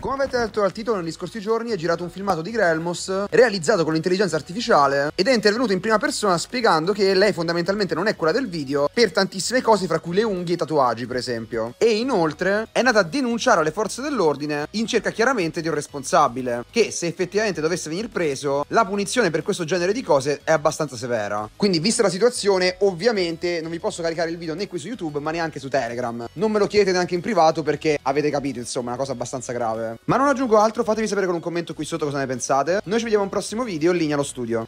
Come avete detto dal titolo, negli scorsi giorni è girato un filmato di Grelmos realizzato con l'intelligenza artificiale ed è intervenuto in prima persona spiegando che lei fondamentalmente non è quella del video per tantissime cose, fra cui le unghie e i tatuaggi, per esempio. E inoltre è nata a denunciare alle forze dell'ordine in cerca chiaramente di un responsabile, che se effettivamente dovesse venire preso, la punizione per questo genere di cose è abbastanza severa. Quindi, vista la situazione, ovviamente non vi posso caricare il video né qui su YouTube, ma neanche su Telegram. Non me lo chiedete neanche in privato perché avete capito, insomma, è una cosa abbastanza grave. Ma non aggiungo altro, fatemi sapere con un commento qui sotto cosa ne pensate. Noi ci vediamo in un prossimo video, in linea allo studio.